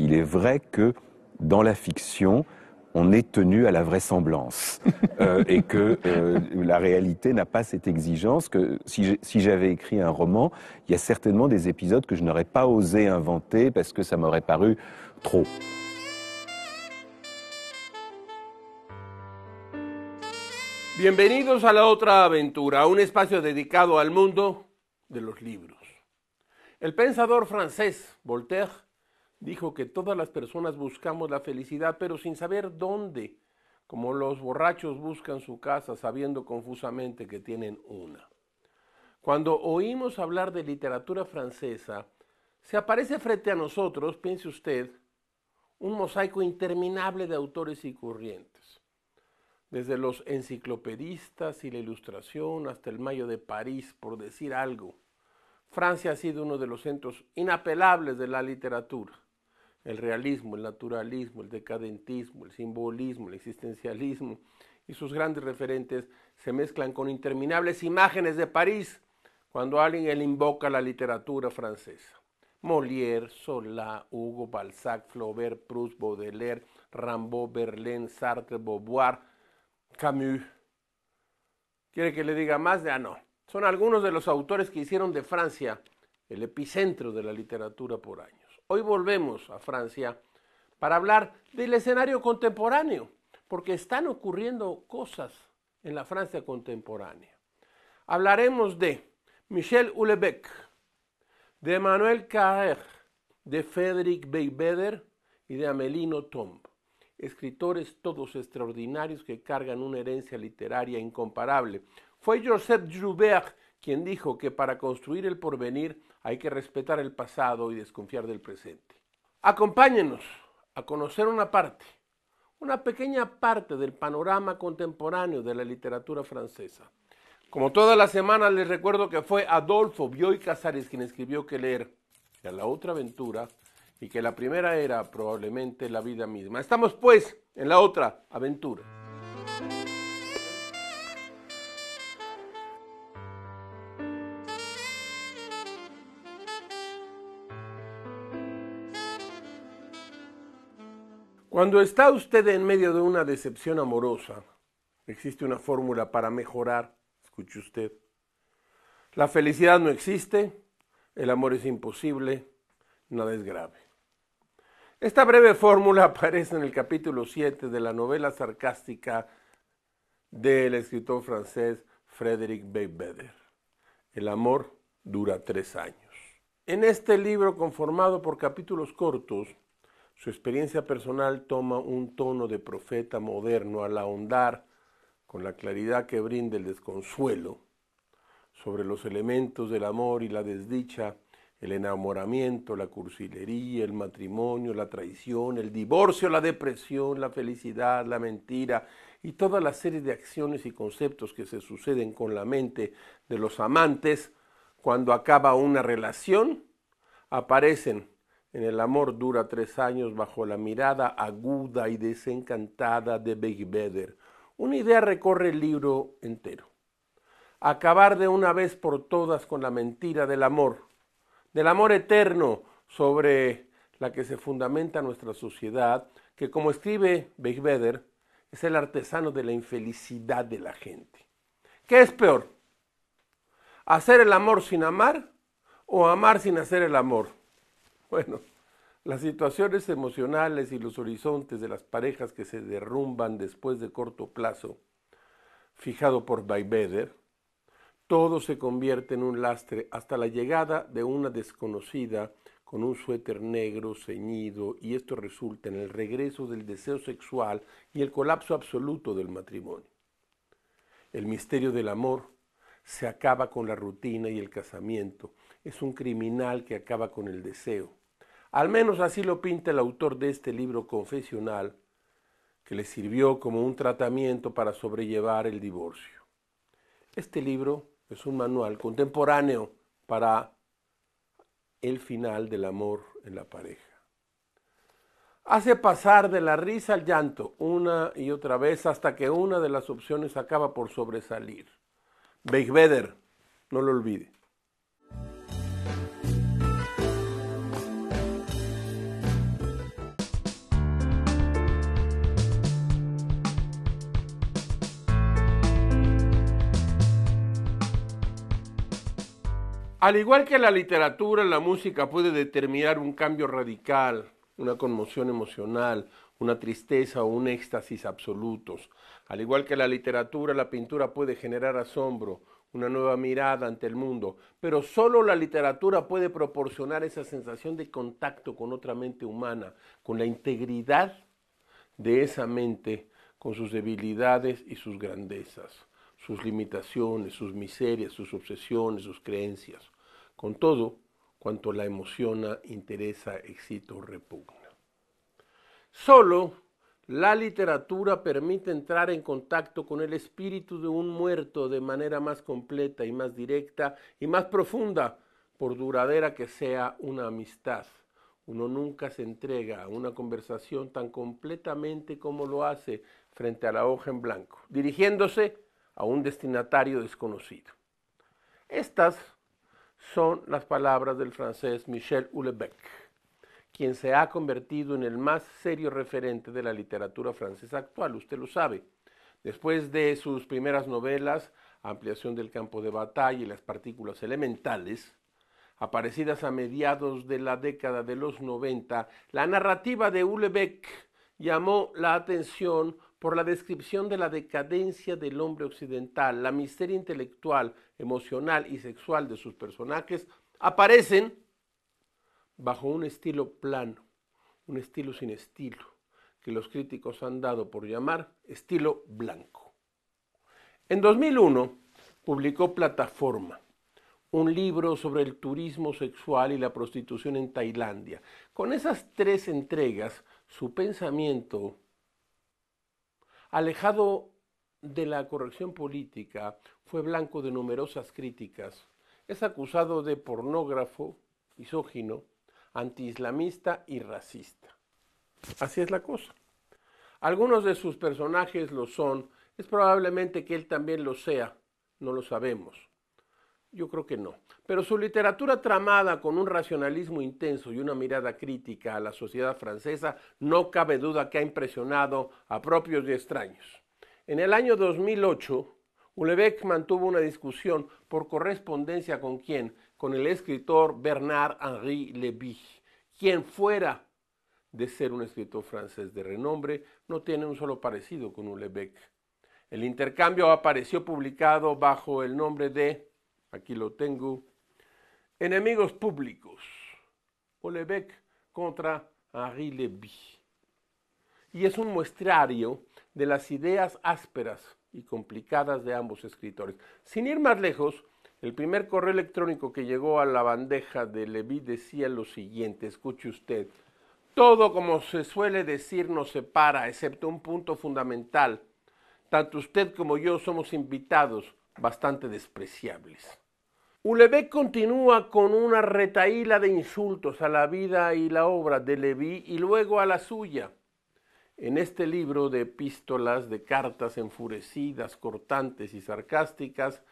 il est vrai que dans la fiction, on est tenu à la vraisemblance euh, et que euh, la réalité n'a pas cette exigence que si j'avais écrit un roman, il y a certainement des épisodes que je n'aurais pas osé inventer parce que ça m'aurait paru trop. Bienvenidos a la otra aventura, un espacio dedicado al mundo de los libros. El pensador francés Voltaire dijo que todas las personas buscamos la felicidad, pero sin saber dónde, como los borrachos buscan su casa sabiendo confusamente que tienen una. Cuando oímos hablar de literatura francesa, se aparece frente a nosotros, piense usted, un mosaico interminable de autores y corrientes, desde los enciclopedistas y la ilustración hasta el Mayo de París, por decir algo. Francia ha sido uno de los centros inapelables de la literatura el realismo, el naturalismo, el decadentismo, el simbolismo, el existencialismo y sus grandes referentes se mezclan con interminables imágenes de París cuando alguien le invoca la literatura francesa. Molière, Solá, Hugo, Balzac, Flaubert, Proust, Baudelaire, Rambaud, Verlaine, Sartre, Beauvoir, Camus. ¿Quiere que le diga más? de ah, no. Son algunos de los autores que hicieron de Francia el epicentro de la literatura por año. Hoy volvemos a Francia para hablar del escenario contemporáneo, porque están ocurriendo cosas en la Francia contemporánea. Hablaremos de Michel Houellebecq, de Manuel caer de Frédéric Beigbeder y de Amelino Tomb, escritores todos extraordinarios que cargan una herencia literaria incomparable. Fue Joseph Joubert quien dijo que para construir el porvenir hay que respetar el pasado y desconfiar del presente. Acompáñenos a conocer una parte, una pequeña parte del panorama contemporáneo de la literatura francesa. Como todas las semanas les recuerdo que fue Adolfo Bioy Casares quien escribió que leer a la otra aventura y que la primera era probablemente la vida misma. Estamos pues en la otra aventura. Cuando está usted en medio de una decepción amorosa, existe una fórmula para mejorar, escuche usted. La felicidad no existe, el amor es imposible, nada es grave. Esta breve fórmula aparece en el capítulo 7 de la novela sarcástica del escritor francés Frédéric Beigbeder. El amor dura tres años. En este libro, conformado por capítulos cortos, su experiencia personal toma un tono de profeta moderno al ahondar con la claridad que brinda el desconsuelo sobre los elementos del amor y la desdicha, el enamoramiento, la cursilería, el matrimonio, la traición, el divorcio, la depresión, la felicidad, la mentira y toda la serie de acciones y conceptos que se suceden con la mente de los amantes cuando acaba una relación, aparecen en el amor dura tres años bajo la mirada aguda y desencantada de Beigbeder. Una idea recorre el libro entero. Acabar de una vez por todas con la mentira del amor, del amor eterno sobre la que se fundamenta nuestra sociedad, que como escribe Beigbeder, es el artesano de la infelicidad de la gente. ¿Qué es peor? ¿Hacer el amor sin amar o amar sin hacer el amor? Bueno, las situaciones emocionales y los horizontes de las parejas que se derrumban después de corto plazo, fijado por Bybeder, todo se convierte en un lastre hasta la llegada de una desconocida con un suéter negro ceñido y esto resulta en el regreso del deseo sexual y el colapso absoluto del matrimonio. El misterio del amor se acaba con la rutina y el casamiento. Es un criminal que acaba con el deseo. Al menos así lo pinta el autor de este libro confesional, que le sirvió como un tratamiento para sobrellevar el divorcio. Este libro es un manual contemporáneo para el final del amor en la pareja. Hace pasar de la risa al llanto una y otra vez hasta que una de las opciones acaba por sobresalir. Beigbeder, no lo olvide. Al igual que la literatura, la música puede determinar un cambio radical, una conmoción emocional, una tristeza o un éxtasis absolutos. Al igual que la literatura, la pintura puede generar asombro, una nueva mirada ante el mundo, pero solo la literatura puede proporcionar esa sensación de contacto con otra mente humana, con la integridad de esa mente, con sus debilidades y sus grandezas sus limitaciones, sus miserias, sus obsesiones, sus creencias, con todo cuanto la emociona, interesa, excita o repugna. Solo la literatura permite entrar en contacto con el espíritu de un muerto de manera más completa y más directa y más profunda, por duradera que sea una amistad. Uno nunca se entrega a una conversación tan completamente como lo hace frente a la hoja en blanco, dirigiéndose a un destinatario desconocido. Estas son las palabras del francés Michel Houellebecq, quien se ha convertido en el más serio referente de la literatura francesa actual, usted lo sabe. Después de sus primeras novelas, Ampliación del campo de batalla y las partículas elementales, aparecidas a mediados de la década de los 90, la narrativa de Houellebecq llamó la atención por la descripción de la decadencia del hombre occidental, la miseria intelectual, emocional y sexual de sus personajes, aparecen bajo un estilo plano, un estilo sin estilo, que los críticos han dado por llamar estilo blanco. En 2001 publicó Plataforma, un libro sobre el turismo sexual y la prostitución en Tailandia. Con esas tres entregas, su pensamiento Alejado de la corrección política, fue blanco de numerosas críticas. Es acusado de pornógrafo, anti-islamista y racista. Así es la cosa. Algunos de sus personajes lo son, es probablemente que él también lo sea, no lo sabemos. Yo creo que no. Pero su literatura tramada con un racionalismo intenso y una mirada crítica a la sociedad francesa no cabe duda que ha impresionado a propios y extraños. En el año 2008, Ulebeck mantuvo una discusión por correspondencia con quién, con el escritor Bernard Henri Lévy, quien fuera de ser un escritor francés de renombre, no tiene un solo parecido con Ulebeck. El intercambio apareció publicado bajo el nombre de aquí lo tengo, Enemigos públicos, Olebec contra Henri Levy. Y es un muestrario de las ideas ásperas y complicadas de ambos escritores. Sin ir más lejos, el primer correo electrónico que llegó a la bandeja de Levy decía lo siguiente, escuche usted, todo como se suele decir nos separa, excepto un punto fundamental. Tanto usted como yo somos invitados bastante despreciables. Ulebeck continúa con una retaíla de insultos a la vida y la obra de Leví y luego a la suya. En este libro de epístolas, de cartas enfurecidas, cortantes y sarcásticas,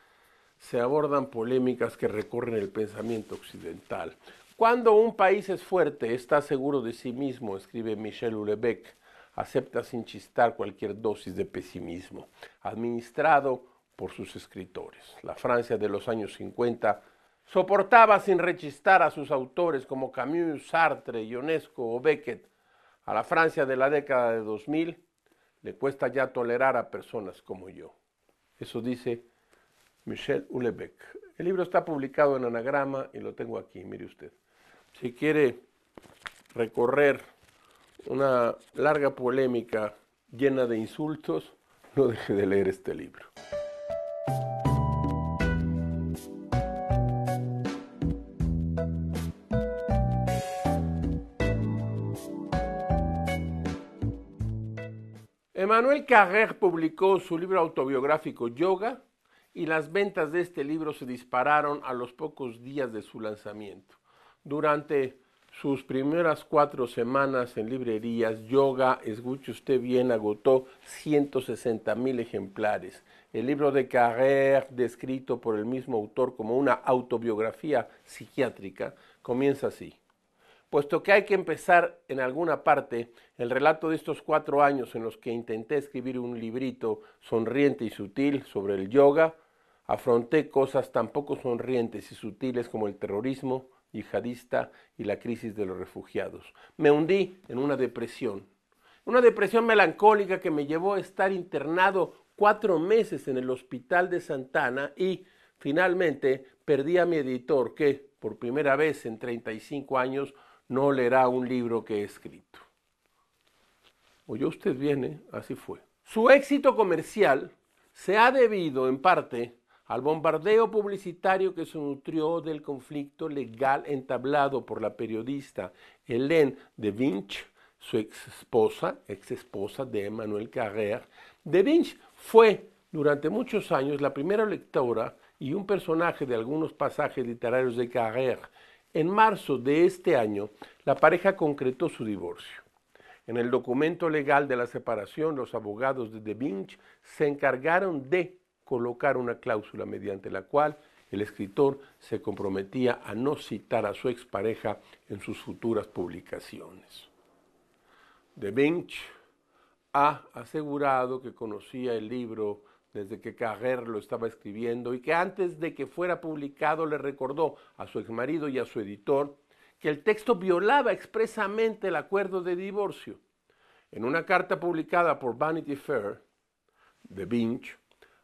se abordan polémicas que recorren el pensamiento occidental. Cuando un país es fuerte, está seguro de sí mismo, escribe Michel Ulebeck, acepta sin chistar cualquier dosis de pesimismo. Administrado por sus escritores. La Francia de los años 50 soportaba sin rechistar a sus autores como Camus, Sartre, Ionesco o Beckett. A la Francia de la década de 2000 le cuesta ya tolerar a personas como yo. Eso dice Michel Houellebecq. El libro está publicado en anagrama y lo tengo aquí, mire usted. Si quiere recorrer una larga polémica llena de insultos, no deje de leer este libro. Emmanuel Carrer publicó su libro autobiográfico Yoga y las ventas de este libro se dispararon a los pocos días de su lanzamiento. Durante sus primeras cuatro semanas en librerías, Yoga, escuche usted bien, agotó 160 mil ejemplares. El libro de Carrère, descrito por el mismo autor como una autobiografía psiquiátrica, comienza así. Puesto que hay que empezar en alguna parte el relato de estos cuatro años en los que intenté escribir un librito sonriente y sutil sobre el yoga, afronté cosas tan poco sonrientes y sutiles como el terrorismo, yihadista y la crisis de los refugiados. Me hundí en una depresión, una depresión melancólica que me llevó a estar internado cuatro meses en el hospital de Santana y finalmente perdí a mi editor que por primera vez en 35 años no leerá un libro que he escrito. Oyó usted bien, así fue. Su éxito comercial se ha debido en parte al bombardeo publicitario que se nutrió del conflicto legal entablado por la periodista Hélène de Vinch, su ex esposa, ex esposa de Emmanuel Carrère. De Vinch fue durante muchos años la primera lectora y un personaje de algunos pasajes literarios de Carrère. En marzo de este año, la pareja concretó su divorcio. En el documento legal de la separación, los abogados de De Vinch se encargaron de colocar una cláusula mediante la cual el escritor se comprometía a no citar a su expareja en sus futuras publicaciones. De Vinch ha asegurado que conocía el libro desde que Carrer lo estaba escribiendo y que antes de que fuera publicado le recordó a su exmarido y a su editor que el texto violaba expresamente el acuerdo de divorcio. En una carta publicada por Vanity Fair, de Vinch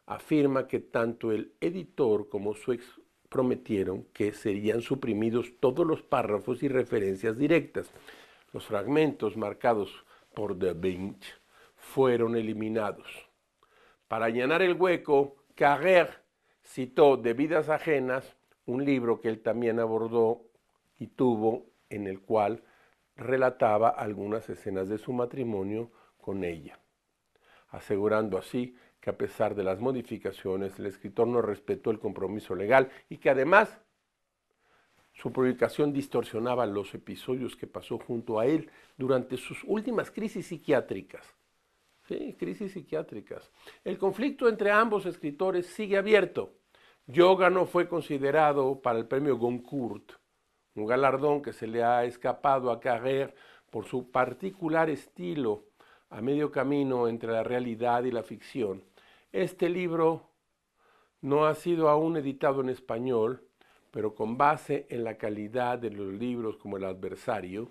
afirma que tanto el editor como su ex prometieron que serían suprimidos todos los párrafos y referencias directas. Los fragmentos marcados por de Vinci fueron eliminados. Para llenar el hueco, Carrer citó de Vidas Ajenas, un libro que él también abordó y tuvo, en el cual relataba algunas escenas de su matrimonio con ella, asegurando así que a pesar de las modificaciones, el escritor no respetó el compromiso legal y que además su publicación distorsionaba los episodios que pasó junto a él durante sus últimas crisis psiquiátricas. Sí, crisis psiquiátricas. El conflicto entre ambos escritores sigue abierto. Yoga no fue considerado para el premio Goncourt, un galardón que se le ha escapado a Carrer por su particular estilo a medio camino entre la realidad y la ficción este libro no ha sido aún editado en español, pero con base en la calidad de los libros como El adversario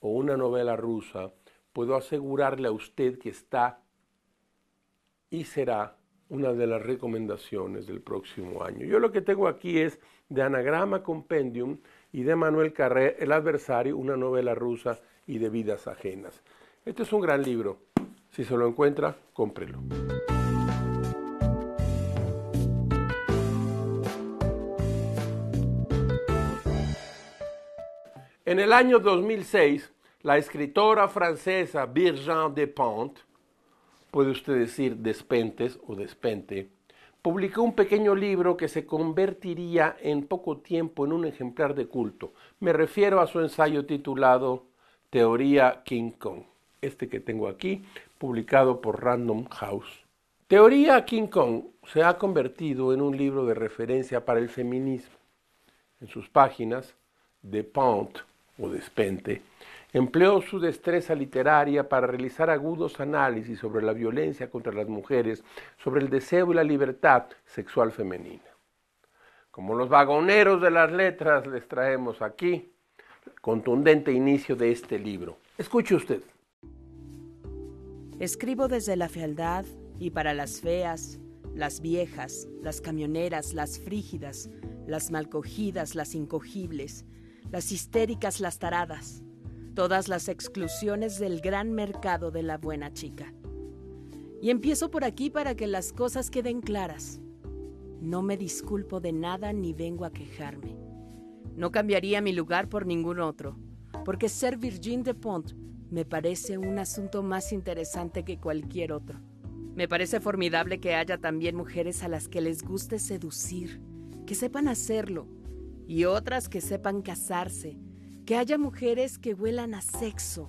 o una novela rusa, puedo asegurarle a usted que está y será una de las recomendaciones del próximo año. Yo lo que tengo aquí es de Anagrama Compendium y de Manuel Carré, El adversario, una novela rusa y de vidas ajenas. Este es un gran libro. Si se lo encuentra, cómprelo. En el año 2006, la escritora francesa Virgin Pont, puede usted decir Despentes o Despente, publicó un pequeño libro que se convertiría en poco tiempo en un ejemplar de culto. Me refiero a su ensayo titulado Teoría King Kong, este que tengo aquí, publicado por Random House. Teoría King Kong se ha convertido en un libro de referencia para el feminismo. En sus páginas, De Pont o despente, empleó su destreza literaria para realizar agudos análisis sobre la violencia contra las mujeres, sobre el deseo y la libertad sexual femenina. Como los vagoneros de las letras les traemos aquí el contundente inicio de este libro. Escuche usted. Escribo desde la fealdad y para las feas, las viejas, las camioneras, las frígidas, las malcogidas, las incogibles, las histéricas, las taradas, todas las exclusiones del gran mercado de la buena chica. Y empiezo por aquí para que las cosas queden claras. No me disculpo de nada ni vengo a quejarme. No cambiaría mi lugar por ningún otro, porque ser Virgin de Pont me parece un asunto más interesante que cualquier otro. Me parece formidable que haya también mujeres a las que les guste seducir, que sepan hacerlo, y otras que sepan casarse, que haya mujeres que huelan a sexo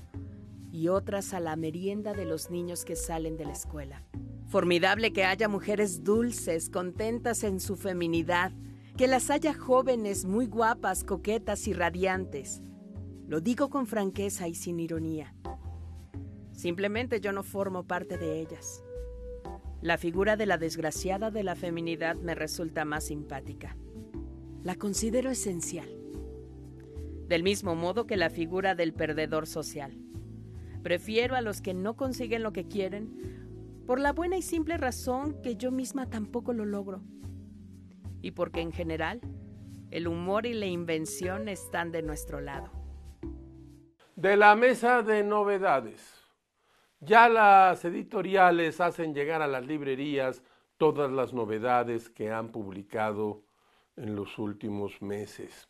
y otras a la merienda de los niños que salen de la escuela. Formidable que haya mujeres dulces, contentas en su feminidad, que las haya jóvenes muy guapas, coquetas y radiantes. Lo digo con franqueza y sin ironía. Simplemente yo no formo parte de ellas. La figura de la desgraciada de la feminidad me resulta más simpática la considero esencial. Del mismo modo que la figura del perdedor social. Prefiero a los que no consiguen lo que quieren por la buena y simple razón que yo misma tampoco lo logro. Y porque en general el humor y la invención están de nuestro lado. De la mesa de novedades. Ya las editoriales hacen llegar a las librerías todas las novedades que han publicado en los últimos meses.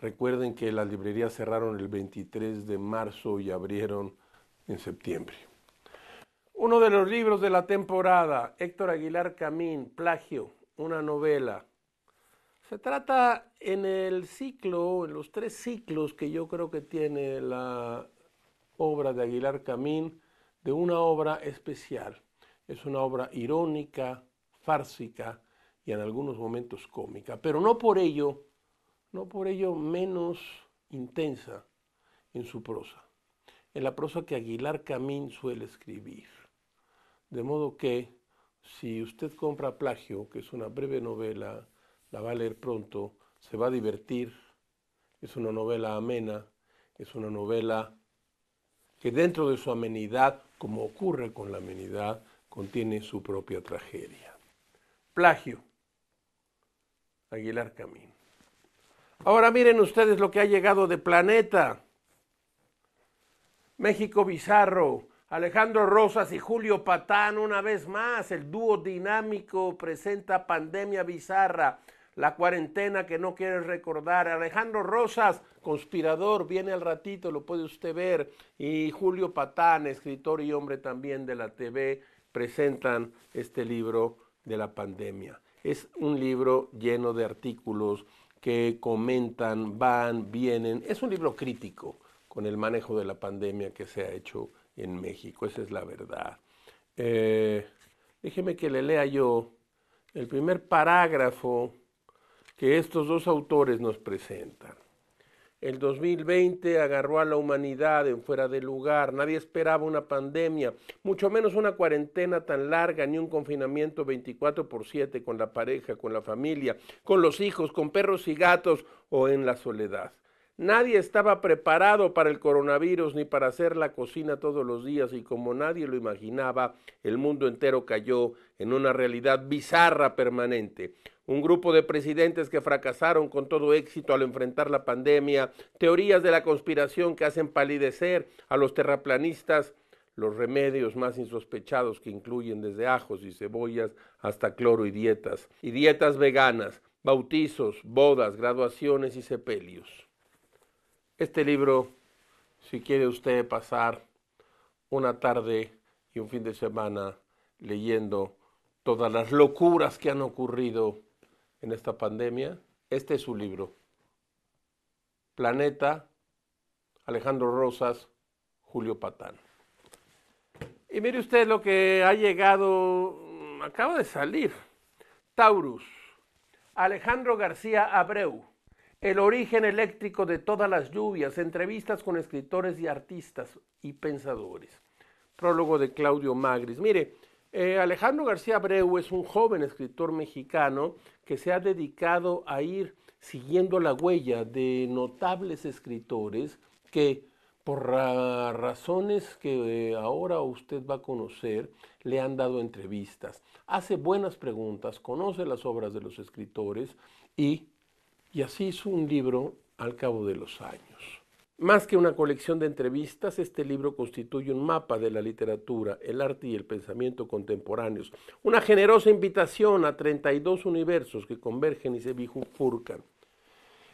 Recuerden que las librerías cerraron el 23 de marzo y abrieron en septiembre. Uno de los libros de la temporada, Héctor Aguilar Camín, Plagio, una novela. Se trata en el ciclo, en los tres ciclos que yo creo que tiene la obra de Aguilar Camín, de una obra especial. Es una obra irónica, fársica, y en algunos momentos cómica, pero no por ello, no por ello menos intensa en su prosa, en la prosa que Aguilar Camín suele escribir. De modo que si usted compra Plagio, que es una breve novela, la va a leer pronto, se va a divertir, es una novela amena, es una novela que dentro de su amenidad, como ocurre con la amenidad, contiene su propia tragedia. Plagio, Aguilar Camino. Ahora miren ustedes lo que ha llegado de Planeta. México Bizarro, Alejandro Rosas y Julio Patán, una vez más, el dúo dinámico presenta Pandemia Bizarra, la cuarentena que no quieren recordar. Alejandro Rosas, conspirador, viene al ratito, lo puede usted ver. Y Julio Patán, escritor y hombre también de la TV, presentan este libro de la pandemia. Es un libro lleno de artículos que comentan, van, vienen. Es un libro crítico con el manejo de la pandemia que se ha hecho en México. Esa es la verdad. Eh, déjeme que le lea yo el primer parágrafo que estos dos autores nos presentan. El 2020 agarró a la humanidad en fuera de lugar. Nadie esperaba una pandemia, mucho menos una cuarentena tan larga, ni un confinamiento 24 por 7 con la pareja, con la familia, con los hijos, con perros y gatos o en la soledad. Nadie estaba preparado para el coronavirus ni para hacer la cocina todos los días y como nadie lo imaginaba, el mundo entero cayó en una realidad bizarra permanente. Un grupo de presidentes que fracasaron con todo éxito al enfrentar la pandemia, teorías de la conspiración que hacen palidecer a los terraplanistas, los remedios más insospechados que incluyen desde ajos y cebollas hasta cloro y dietas, y dietas veganas, bautizos, bodas, graduaciones y sepelios. Este libro, si quiere usted pasar una tarde y un fin de semana leyendo todas las locuras que han ocurrido en esta pandemia, este es su libro. Planeta, Alejandro Rosas, Julio Patán. Y mire usted lo que ha llegado, acaba de salir. Taurus, Alejandro García Abreu. El origen eléctrico de todas las lluvias, entrevistas con escritores y artistas y pensadores. Prólogo de Claudio Magris. Mire, eh, Alejandro García Abreu es un joven escritor mexicano que se ha dedicado a ir siguiendo la huella de notables escritores que por razones que eh, ahora usted va a conocer, le han dado entrevistas. Hace buenas preguntas, conoce las obras de los escritores y y así hizo un libro al cabo de los años. Más que una colección de entrevistas, este libro constituye un mapa de la literatura, el arte y el pensamiento contemporáneos, una generosa invitación a 32 universos que convergen y se bifurcan.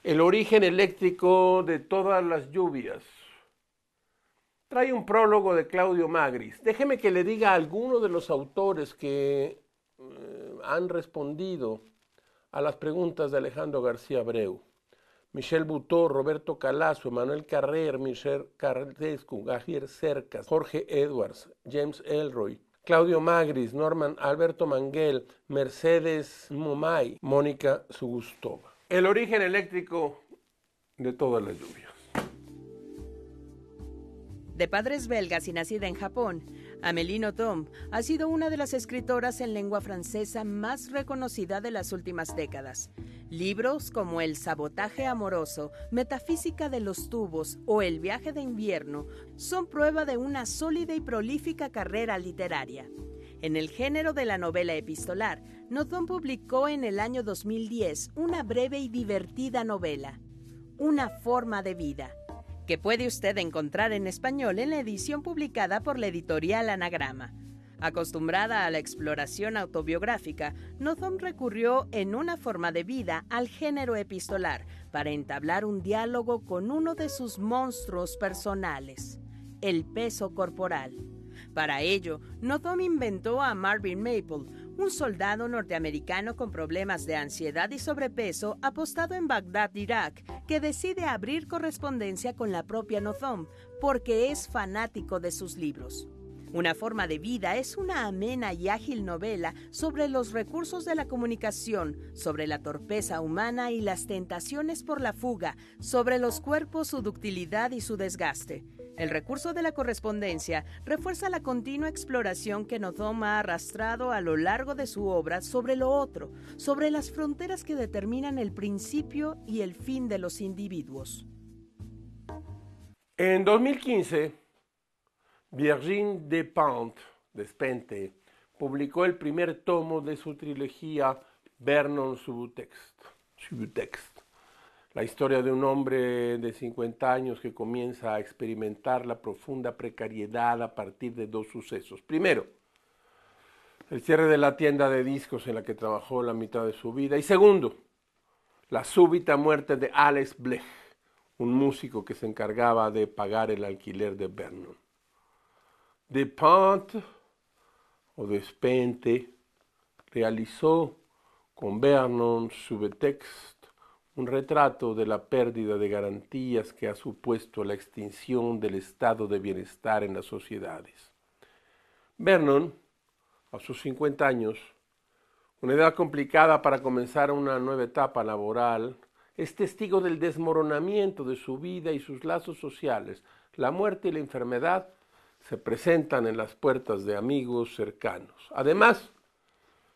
El origen eléctrico de todas las lluvias. Trae un prólogo de Claudio Magris. Déjeme que le diga a alguno de los autores que eh, han respondido a las preguntas de Alejandro García Breu. Michel Butó, Roberto Calazo, Manuel Carrer, Michel Cardescu, Gajir Cercas, Jorge Edwards, James Elroy, Claudio Magris, Norman Alberto Manguel, Mercedes Mumay, Mónica Sugustova. El origen eléctrico de todas las lluvias. De padres belgas y nacida en Japón, Amélie Nothomb ha sido una de las escritoras en lengua francesa más reconocida de las últimas décadas. Libros como El sabotaje amoroso, Metafísica de los tubos o El viaje de invierno son prueba de una sólida y prolífica carrera literaria. En el género de la novela epistolar, Nothomb publicó en el año 2010 una breve y divertida novela, Una forma de vida, que puede usted encontrar en español en la edición publicada por la editorial Anagrama. Acostumbrada a la exploración autobiográfica, Nothomb recurrió en una forma de vida al género epistolar para entablar un diálogo con uno de sus monstruos personales, el peso corporal. Para ello, Nothomb inventó a Marvin Maple, un soldado norteamericano con problemas de ansiedad y sobrepeso apostado en Bagdad, Irak, que decide abrir correspondencia con la propia Nozom porque es fanático de sus libros. Una forma de vida es una amena y ágil novela sobre los recursos de la comunicación, sobre la torpeza humana y las tentaciones por la fuga, sobre los cuerpos, su ductilidad y su desgaste. El recurso de la correspondencia refuerza la continua exploración que nos ha arrastrado a lo largo de su obra sobre lo otro, sobre las fronteras que determinan el principio y el fin de los individuos. En 2015, Virginie de Despente publicó el primer tomo de su trilogía Vernon Subutext la historia de un hombre de 50 años que comienza a experimentar la profunda precariedad a partir de dos sucesos. Primero, el cierre de la tienda de discos en la que trabajó la mitad de su vida. Y segundo, la súbita muerte de Alex Blech, un músico que se encargaba de pagar el alquiler de Vernon. De pont o Despente realizó con Vernon su vetext un retrato de la pérdida de garantías que ha supuesto la extinción del estado de bienestar en las sociedades. Vernon, a sus 50 años, una edad complicada para comenzar una nueva etapa laboral, es testigo del desmoronamiento de su vida y sus lazos sociales. La muerte y la enfermedad se presentan en las puertas de amigos cercanos. Además,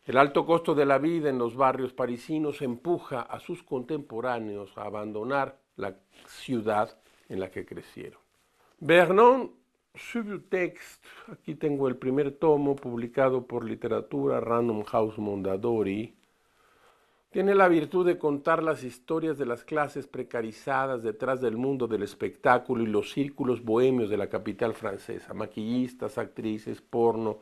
el alto costo de la vida en los barrios parisinos empuja a sus contemporáneos a abandonar la ciudad en la que crecieron. Vernon Subutext, aquí tengo el primer tomo publicado por Literatura Random House Mondadori, tiene la virtud de contar las historias de las clases precarizadas detrás del mundo del espectáculo y los círculos bohemios de la capital francesa, maquillistas, actrices, porno,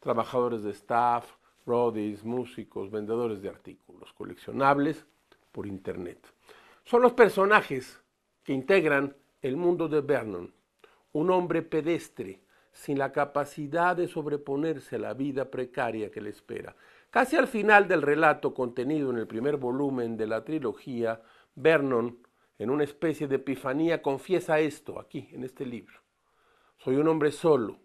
trabajadores de staff, roadies, músicos, vendedores de artículos coleccionables por Internet. Son los personajes que integran el mundo de Vernon, un hombre pedestre sin la capacidad de sobreponerse a la vida precaria que le espera. Casi al final del relato contenido en el primer volumen de la trilogía, Vernon, en una especie de epifanía, confiesa esto aquí, en este libro. Soy un hombre solo,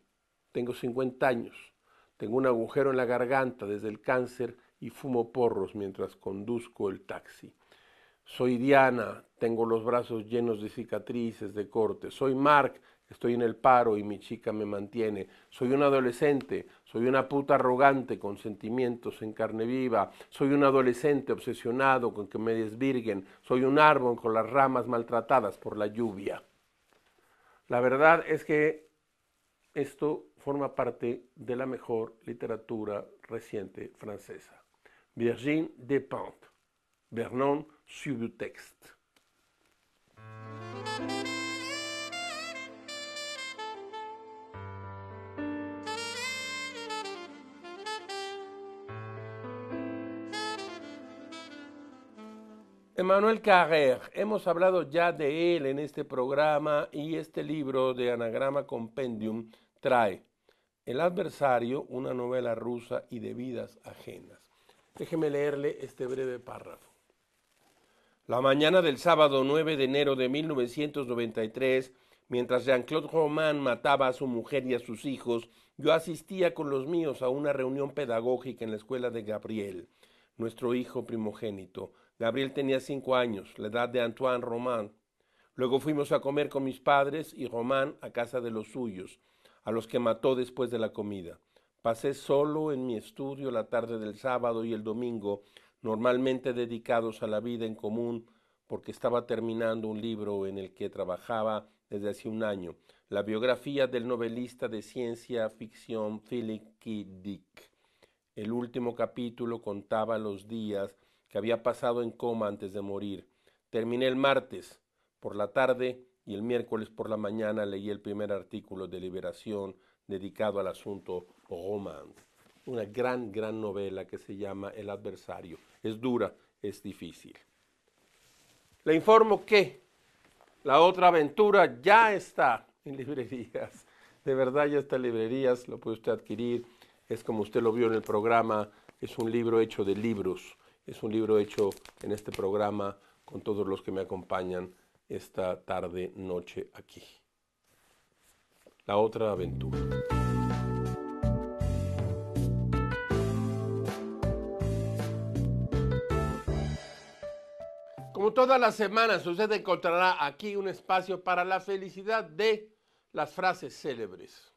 tengo 50 años, tengo un agujero en la garganta desde el cáncer y fumo porros mientras conduzco el taxi. Soy Diana, tengo los brazos llenos de cicatrices, de corte. Soy Mark, estoy en el paro y mi chica me mantiene. Soy un adolescente, soy una puta arrogante con sentimientos en carne viva. Soy un adolescente obsesionado con que me desvirguen. Soy un árbol con las ramas maltratadas por la lluvia. La verdad es que esto forma parte de la mejor literatura reciente francesa. Virgin Pont, Vernon texte. Emmanuel Carrère. hemos hablado ya de él en este programa y este libro de Anagrama Compendium trae el adversario, una novela rusa y de vidas ajenas. Déjeme leerle este breve párrafo. La mañana del sábado 9 de enero de 1993, mientras Jean-Claude Roman mataba a su mujer y a sus hijos, yo asistía con los míos a una reunión pedagógica en la escuela de Gabriel, nuestro hijo primogénito. Gabriel tenía cinco años, la edad de Antoine Roman. Luego fuimos a comer con mis padres y Roman a casa de los suyos a los que mató después de la comida. Pasé solo en mi estudio la tarde del sábado y el domingo, normalmente dedicados a la vida en común, porque estaba terminando un libro en el que trabajaba desde hace un año, la biografía del novelista de ciencia ficción Philip K. Dick. El último capítulo contaba los días que había pasado en coma antes de morir. Terminé el martes. Por la tarde y el miércoles por la mañana leí el primer artículo de Liberación dedicado al asunto Román. Una gran, gran novela que se llama El adversario. Es dura, es difícil. Le informo que la otra aventura ya está en librerías. De verdad ya está en librerías, lo puede usted adquirir. Es como usted lo vio en el programa, es un libro hecho de libros. Es un libro hecho en este programa con todos los que me acompañan esta tarde, noche aquí. La otra aventura. Como todas las semanas, usted encontrará aquí un espacio para la felicidad de las frases célebres,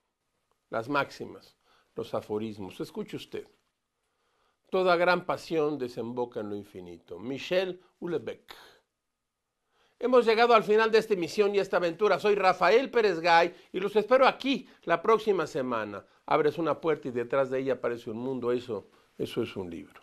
las máximas, los aforismos. Escuche usted. Toda gran pasión desemboca en lo infinito. Michel Houellebecq. Hemos llegado al final de esta misión y esta aventura. Soy Rafael Pérez Gay y los espero aquí la próxima semana. Abres una puerta y detrás de ella aparece un mundo. Eso, eso es un libro.